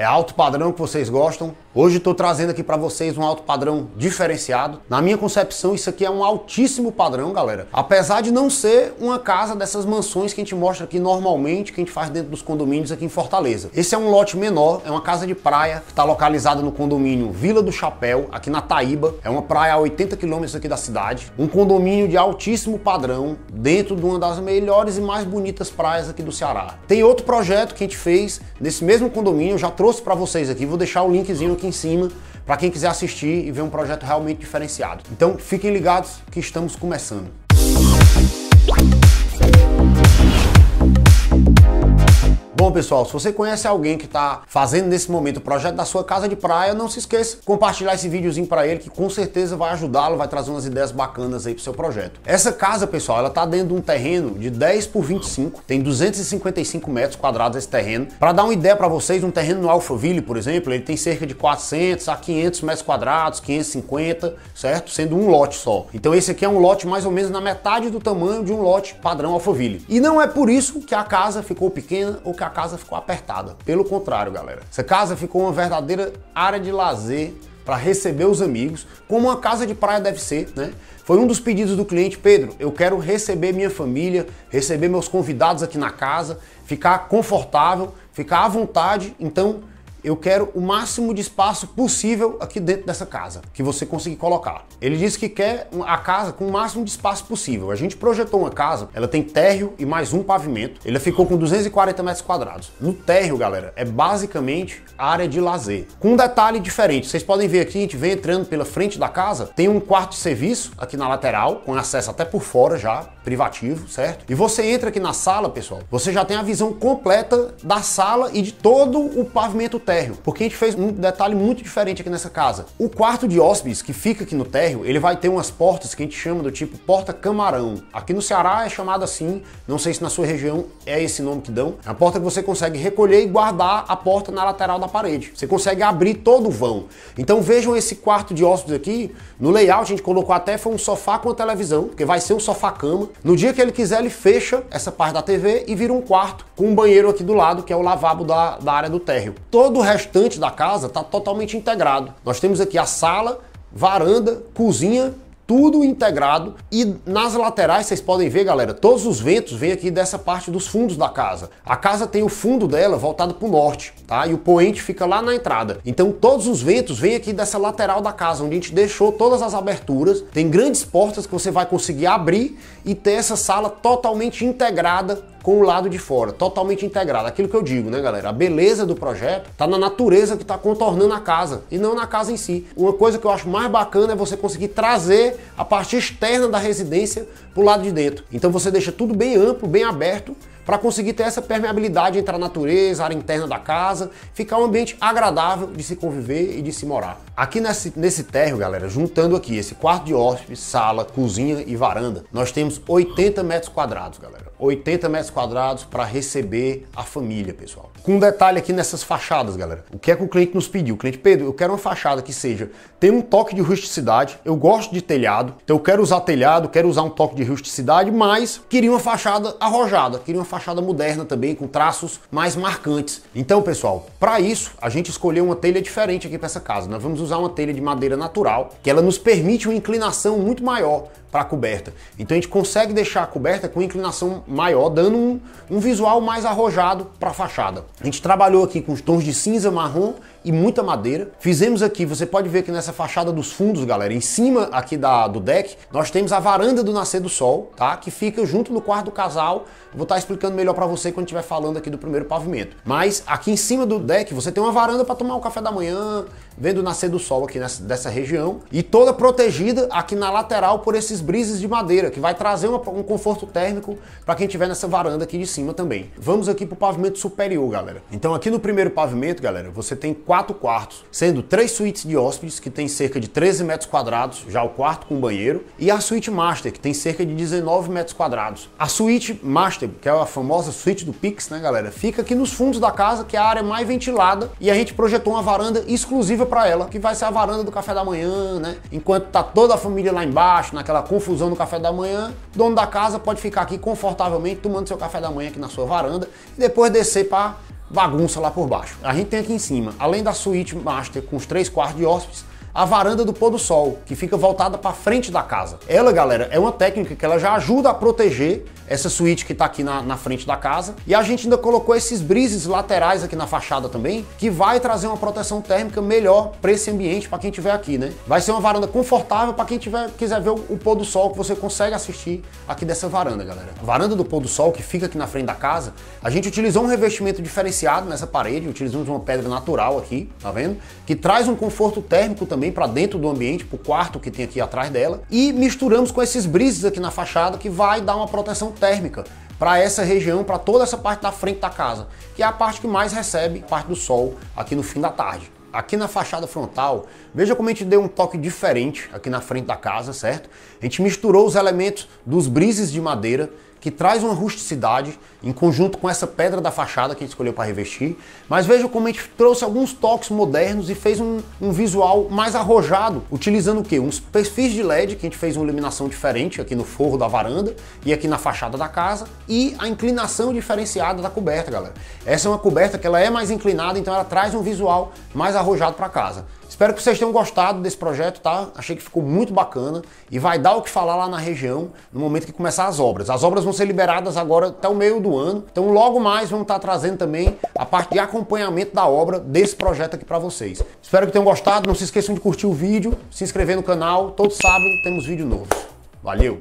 É alto padrão que vocês gostam. Hoje estou trazendo aqui para vocês um alto padrão diferenciado. Na minha concepção, isso aqui é um altíssimo padrão, galera. Apesar de não ser uma casa dessas mansões que a gente mostra aqui normalmente, que a gente faz dentro dos condomínios aqui em Fortaleza. Esse é um lote menor, é uma casa de praia que está localizada no condomínio Vila do Chapéu, aqui na Taíba. É uma praia a 80 quilômetros aqui da cidade. Um condomínio de altíssimo padrão, dentro de uma das melhores e mais bonitas praias aqui do Ceará. Tem outro projeto que a gente fez nesse mesmo condomínio, eu já trouxe trouxe para vocês aqui, vou deixar o linkzinho aqui em cima para quem quiser assistir e ver um projeto realmente diferenciado. Então fiquem ligados que estamos começando. Bom, pessoal, se você conhece alguém que está fazendo nesse momento o projeto da sua casa de praia, não se esqueça de compartilhar esse videozinho para ele que com certeza vai ajudá-lo, vai trazer umas ideias bacanas aí pro seu projeto. Essa casa, pessoal, ela está dentro de um terreno de 10 por 25, tem 255 metros quadrados esse terreno. Para dar uma ideia para vocês, um terreno no Alphaville, por exemplo, ele tem cerca de 400 a 500 metros quadrados, 550, certo? Sendo um lote só. Então esse aqui é um lote mais ou menos na metade do tamanho de um lote padrão Alphaville. E não é por isso que a casa ficou pequena ou que a a casa ficou apertada. Pelo contrário, galera. Essa casa ficou uma verdadeira área de lazer para receber os amigos, como uma casa de praia deve ser, né? Foi um dos pedidos do cliente, Pedro, eu quero receber minha família, receber meus convidados aqui na casa, ficar confortável, ficar à vontade, então eu quero o máximo de espaço possível aqui dentro dessa casa, que você conseguir colocar. Ele disse que quer a casa com o máximo de espaço possível. A gente projetou uma casa, ela tem térreo e mais um pavimento. Ele ficou com 240 metros quadrados. No térreo, galera, é basicamente área de lazer. Com um detalhe diferente, vocês podem ver aqui, a gente vem entrando pela frente da casa, tem um quarto de serviço aqui na lateral, com acesso até por fora já, privativo, certo? E você entra aqui na sala, pessoal, você já tem a visão completa da sala e de todo o pavimento térreo, porque a gente fez um detalhe muito diferente aqui nessa casa. O quarto de hóspedes que fica aqui no térreo, ele vai ter umas portas que a gente chama do tipo porta camarão. Aqui no Ceará é chamada assim, não sei se na sua região é esse nome que dão. É a porta que você consegue recolher e guardar a porta na lateral da parede. Você consegue abrir todo o vão. Então vejam esse quarto de hóspedes aqui, no layout a gente colocou até foi um sofá com a televisão, que vai ser um sofá-cama. No dia que ele quiser, ele fecha essa parte da TV e vira um quarto com um banheiro aqui do lado, que é o lavabo da, da área do térreo. Todo todo o restante da casa está totalmente integrado. Nós temos aqui a sala, varanda, cozinha, tudo integrado e nas laterais vocês podem ver, galera, todos os ventos vêm aqui dessa parte dos fundos da casa. A casa tem o fundo dela voltado para o norte, tá? E o poente fica lá na entrada. Então todos os ventos vêm aqui dessa lateral da casa, onde a gente deixou todas as aberturas. Tem grandes portas que você vai conseguir abrir e ter essa sala totalmente integrada com o lado de fora, totalmente integrado. Aquilo que eu digo, né, galera? A beleza do projeto está na natureza que está contornando a casa e não na casa em si. Uma coisa que eu acho mais bacana é você conseguir trazer a parte externa da residência para o lado de dentro. Então você deixa tudo bem amplo, bem aberto para conseguir ter essa permeabilidade entre a natureza, a área interna da casa, ficar um ambiente agradável de se conviver e de se morar. Aqui nesse, nesse térreo, galera, juntando aqui esse quarto de hóspede, sala, cozinha e varanda, nós temos 80 metros quadrados, galera. 80 metros quadrados para receber a família, pessoal. Com um detalhe aqui nessas fachadas, galera. O que é que o cliente nos pediu? O cliente, Pedro, eu quero uma fachada que seja, tem um toque de rusticidade, eu gosto de telhado, então eu quero usar telhado, quero usar um toque de rusticidade, mas queria uma fachada arrojada, queria uma fachada fachada moderna também, com traços mais marcantes. Então, pessoal, para isso, a gente escolheu uma telha diferente aqui para essa casa. Nós vamos usar uma telha de madeira natural, que ela nos permite uma inclinação muito maior para a coberta. Então a gente consegue deixar a coberta com inclinação maior, dando um, um visual mais arrojado para a fachada. A gente trabalhou aqui com os tons de cinza, marrom e muita madeira. Fizemos aqui, você pode ver que nessa fachada dos fundos, galera, em cima aqui da, do deck, nós temos a varanda do nascer do sol, tá? Que fica junto no quarto do casal. Vou estar tá explicando melhor para você quando estiver falando aqui do primeiro pavimento. Mas aqui em cima do deck, você tem uma varanda para tomar o um café da manhã, vendo nascer do sol aqui nessa, dessa região e toda protegida aqui na lateral por esses brises de madeira, que vai trazer uma, um conforto térmico para quem tiver nessa varanda aqui de cima também. Vamos aqui para o pavimento superior, galera. Então aqui no primeiro pavimento, galera, você tem quatro quartos, sendo três suítes de hóspedes, que tem cerca de 13 metros quadrados, já o quarto com banheiro, e a suíte master, que tem cerca de 19 metros quadrados. A suíte master, que é a famosa suíte do Pix, né, galera, fica aqui nos fundos da casa, que é a área mais ventilada, e a gente projetou uma varanda exclusiva para ela, que vai ser a varanda do café da manhã, né? Enquanto tá toda a família lá embaixo, naquela confusão no café da manhã, dono da casa pode ficar aqui confortavelmente tomando seu café da manhã aqui na sua varanda e depois descer para bagunça lá por baixo. A gente tem aqui em cima, além da suíte master com os três quartos de hóspedes, a varanda do pôr do sol, que fica voltada para frente da casa. Ela, galera, é uma técnica que ela já ajuda a proteger essa suíte que está aqui na, na frente da casa. E a gente ainda colocou esses brises laterais aqui na fachada também, que vai trazer uma proteção térmica melhor para esse ambiente, para quem tiver aqui, né? Vai ser uma varanda confortável para quem tiver, quiser ver o, o pôr do sol que você consegue assistir aqui dessa varanda, galera. A varanda do pôr do sol, que fica aqui na frente da casa, a gente utilizou um revestimento diferenciado nessa parede, utilizamos uma pedra natural aqui, tá vendo? Que traz um conforto térmico também também para dentro do ambiente, para o quarto que tem aqui atrás dela, e misturamos com esses brises aqui na fachada que vai dar uma proteção térmica para essa região, para toda essa parte da frente da casa, que é a parte que mais recebe parte do sol aqui no fim da tarde. Aqui na fachada frontal, veja como a gente deu um toque diferente aqui na frente da casa, certo? A gente misturou os elementos dos brises de madeira que traz uma rusticidade em conjunto com essa pedra da fachada que a gente escolheu para revestir. Mas veja como a gente trouxe alguns toques modernos e fez um, um visual mais arrojado, utilizando o que? Uns perfis de LED, que a gente fez uma iluminação diferente aqui no forro da varanda e aqui na fachada da casa, e a inclinação diferenciada da coberta, galera. Essa é uma coberta que ela é mais inclinada, então ela traz um visual mais arrojado para casa. Espero que vocês tenham gostado desse projeto, tá? Achei que ficou muito bacana e vai dar o que falar lá na região no momento que começar as obras. As obras vão ser liberadas agora até o meio do ano, então logo mais vamos estar trazendo também a parte de acompanhamento da obra desse projeto aqui para vocês. Espero que tenham gostado, não se esqueçam de curtir o vídeo, se inscrever no canal, todo sábado temos vídeo novo. Valeu!